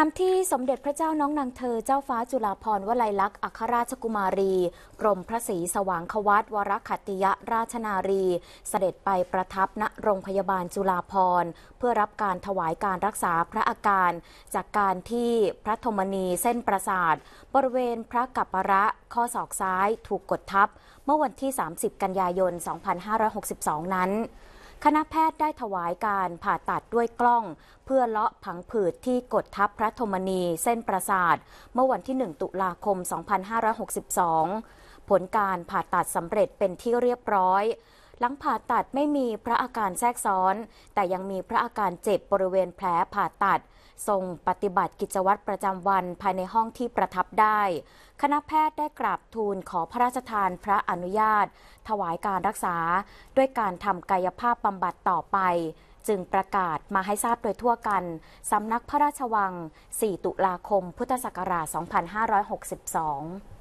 ตามที่สมเด็จพระเจ้าน้องนางเธอเจ้าฟ้าจุฬาภรณ์วลัยลักษณ์อัครราชกุมารี กรมพระศรีสว่างควัตวรคัติยราชนารี เสด็จไปประทับณโรงพยาบาลจุฬาภรณ์เพื่อรับการถวายการรักษาพระอาการ จากการที่พระธมนีเส้นประสาทบริเวณพระกัปประข้อศอกซ้ายถูกกดทับเมื่อวันที่ 30 กันยายน 2562 นั้นคณะแพทย์ได้ถวายการผ่าตัดด้วยกล้อง เพื่อเลาะผังผืดที่กดทับพระธมนีเส้นประสาท เมื่อวันที่ 1 ตุลาคม 2562 ผลการผ่าตัดสำเร็จเป็นที่เรียบร้อยหลังผ่าตัดไม่มีพระอาการแทรกซ้อน แต่ยังมีพระอาการเจ็บบริเวณแผลผ่าตัด ทรงปฏิบัติกิจวัตรประจำวันภายในห้องที่ประทับได้ คณะแพทย์ได้กราบทูลขอพระราชทานพระอนุญาต ถวายการรักษา ด้วยการทำกายภาพบำบัดต่อไป จึงประกาศมาให้ทราบโดยทั่วกันสำนักพระราชวัง 4 ตุลาคม พุทธศักราช 2562